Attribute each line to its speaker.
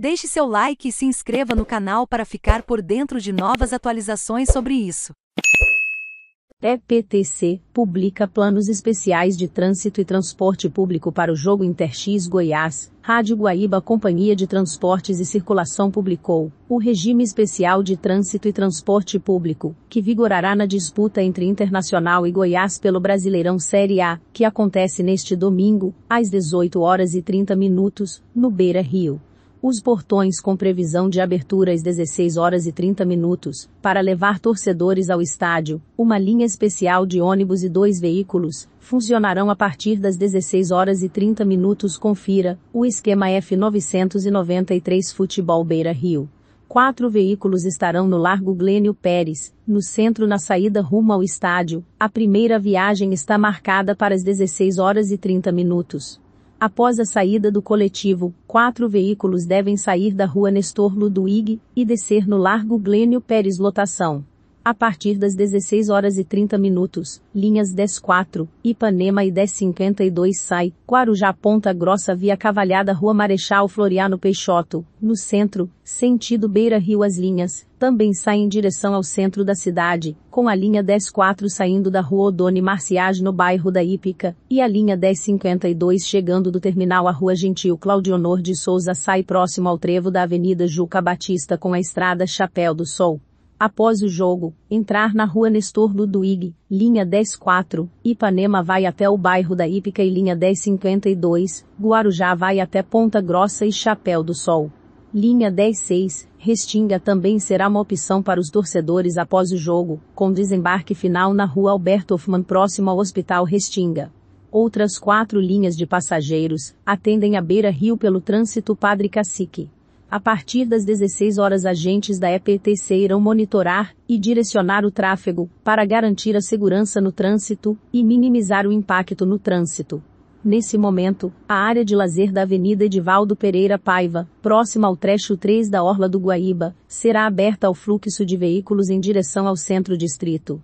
Speaker 1: Deixe seu like e se inscreva no canal para ficar por dentro de novas atualizações sobre isso. EPTC publica planos especiais de trânsito e transporte público para o jogo InterX Goiás. Rádio Guaíba Companhia de Transportes e Circulação publicou o regime especial de trânsito e transporte público, que vigorará na disputa entre Internacional e Goiás pelo Brasileirão Série A, que acontece neste domingo, às 18 horas e 30 minutos, no Beira Rio os portões com previsão de abertura às 16 horas e 30 minutos, para levar torcedores ao estádio, uma linha especial de ônibus e dois veículos, funcionarão a partir das 16 horas e 30 minutos confira, o esquema F993 Futebol Beira Rio. Quatro veículos estarão no Largo Glênio Pérez, no centro na saída rumo ao estádio, a primeira viagem está marcada para as 16 horas e 30 minutos. Após a saída do coletivo, quatro veículos devem sair da rua Nestor Ludwig e descer no Largo Glênio Pérez Lotação a partir das 16 horas e 30 minutos, linhas 104, Ipanema e 1052 sai, Guarujá Ponta Grossa via Cavalhada Rua Marechal Floriano Peixoto, no centro, sentido Beira Rio as linhas, também sai em direção ao centro da cidade, com a linha 104 saindo da Rua Odone Marciage no bairro da Ípica, e a linha 1052 chegando do terminal à Rua Gentil Claudionor de Souza sai próximo ao trevo da Avenida Juca Batista com a estrada Chapéu do Sol. Após o jogo, entrar na rua Nestor Ludwig, linha 104, Ipanema vai até o bairro da Ípica e linha 1052, Guarujá vai até Ponta Grossa e Chapéu do Sol. Linha 106, Restinga também será uma opção para os torcedores após o jogo, com desembarque final na rua Alberto Hoffmann próximo ao Hospital Restinga. Outras quatro linhas de passageiros atendem a beira-rio pelo trânsito Padre Cacique. A partir das 16 horas, agentes da EPTC irão monitorar e direcionar o tráfego para garantir a segurança no trânsito e minimizar o impacto no trânsito. Nesse momento, a área de lazer da Avenida Edivaldo Pereira Paiva, próxima ao trecho 3 da Orla do Guaíba, será aberta ao fluxo de veículos em direção ao centro distrito.